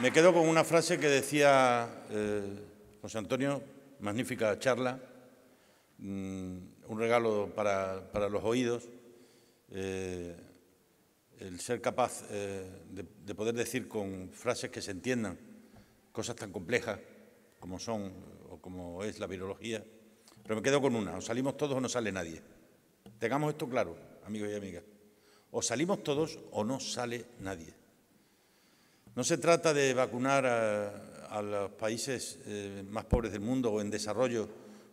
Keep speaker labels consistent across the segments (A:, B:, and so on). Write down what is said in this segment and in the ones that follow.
A: Me quedo con una frase que decía eh, José Antonio, magnífica charla, mm, un regalo para, los oídos, eh, el ser capaz eh, de, poder decir con frases que se entiendan cosas tan complejas como son o como es la virología. Pero me quedo con una, o salimos todos o no sale nadie. Tengamos esto claro, amigos y amigas. O salimos todos o no sale nadie. No se trata de vacunar a, los países eh, más pobres del mundo o en desarrollo,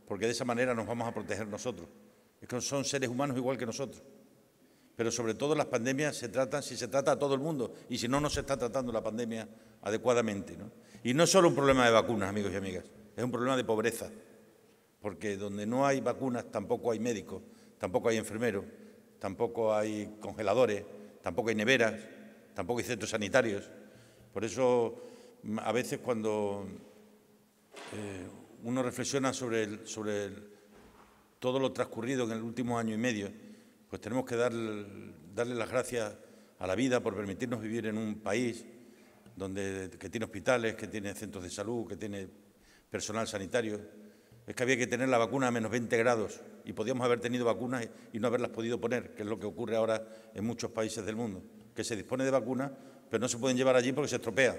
A: porque de esa manera nos vamos a proteger nosotros. Es que son seres humanos igual que nosotros. Pero sobre todo las pandemias se tratan si se trata a todo el mundo y si no, no se está tratando la pandemia adecuadamente. Y no es solo un problema de vacunas, amigos y amigas, es un problema de pobreza, porque donde no hay vacunas tampoco hay médicos, tampoco hay enfermeros, tampoco hay congeladores, tampoco hay neveras, tampoco hay centros sanitarios. Por eso, mm, a veces cuando eh, uno reflexiona sobre, todo lo transcurrido en el último año y medio, pues tenemos que darle las gracias a la vida por permitirnos vivir en un país donde, que tiene hospitales, que tiene centros de salud, que tiene personal sanitario. Es que había que tener la vacuna a menos 20 grados y podíamos haber tenido vacunas y no haberlas podido poner, que es lo que ocurre ahora en muchos países del mundo que se dispone de vacunas, pero no se pueden llevar allí porque se estropea.